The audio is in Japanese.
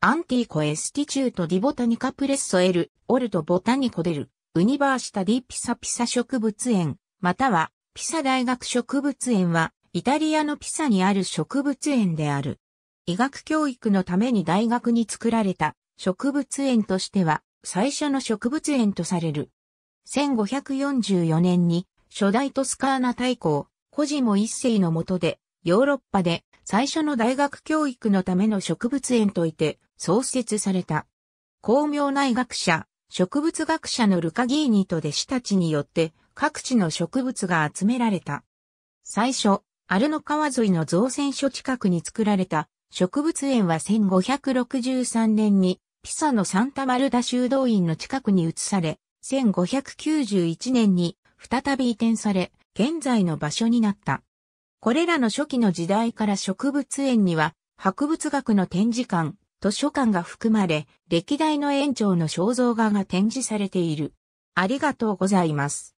アンティーコエスティチュートディボタニカプレッソエル、オルトボタニコデル、ウニバーシタディピサピサ植物園、またはピサ大学植物園は、イタリアのピサにある植物園である。医学教育のために大学に作られた植物園としては、最初の植物園とされる。1544年に、初代トスカーナ大公、コジモ一世の下で、ヨーロッパで最初の大学教育のための植物園といて創設された。巧妙内学者、植物学者のルカギーニと弟子たちによって各地の植物が集められた。最初、アルノ川沿いの造船所近くに作られた植物園は1563年にピサのサンタマルダ修道院の近くに移され、1591年に再び移転され、現在の場所になった。これらの初期の時代から植物園には、博物学の展示館、図書館が含まれ、歴代の園長の肖像画が展示されている。ありがとうございます。